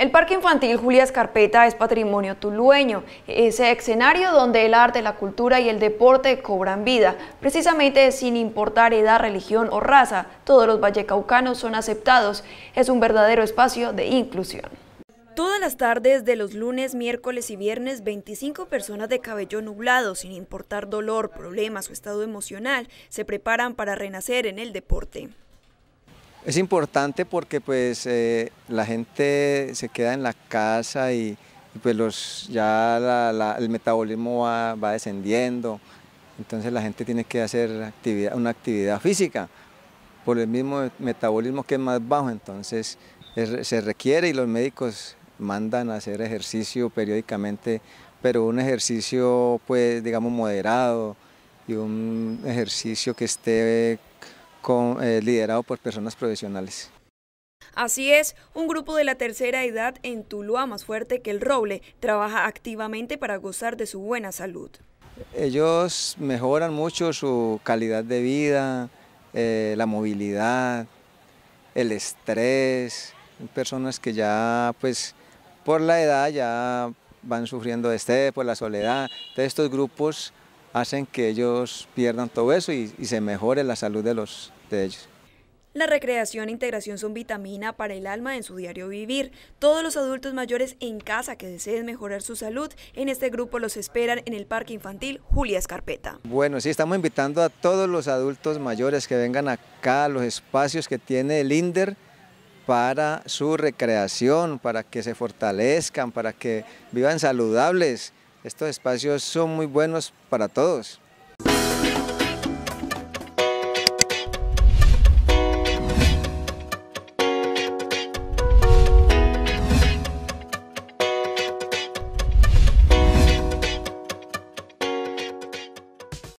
El Parque Infantil Julia Escarpeta es patrimonio tulueño, ese escenario donde el arte, la cultura y el deporte cobran vida, precisamente sin importar edad, religión o raza, todos los vallecaucanos son aceptados, es un verdadero espacio de inclusión. Todas las tardes de los lunes, miércoles y viernes, 25 personas de cabello nublado, sin importar dolor, problemas o estado emocional, se preparan para renacer en el deporte. Es importante porque pues eh, la gente se queda en la casa y, pues los, ya el metabolismo va, descendiendo, entonces la gente tiene que hacer actividad, una actividad física por el mismo metabolismo que es más bajo, entonces se requiere y los médicos mandan a hacer ejercicio periódicamente, pero un ejercicio pues digamos moderado y un ejercicio que esté con, eh, liderado por personas profesionales. Así es, un grupo de la tercera edad en Tuluá más fuerte que el roble trabaja activamente para gozar de su buena salud. Ellos mejoran mucho su calidad de vida, eh, la movilidad, el estrés, personas que ya pues por la edad ya van sufriendo de estrés, por la soledad. Entonces estos grupos hacen que ellos pierdan todo eso y, se mejore la salud de, los, de ellos. La recreación e integración son vitamina para el alma en su diario vivir. Todos los adultos mayores en casa que deseen mejorar su salud, en este grupo los esperan en el Parque Infantil Julia Escarpeta. Bueno, sí, estamos invitando a todos los adultos mayores que vengan acá a los espacios que tiene el INDER para su recreación, para que se fortalezcan, para que vivan saludables estos espacios son muy buenos para todos.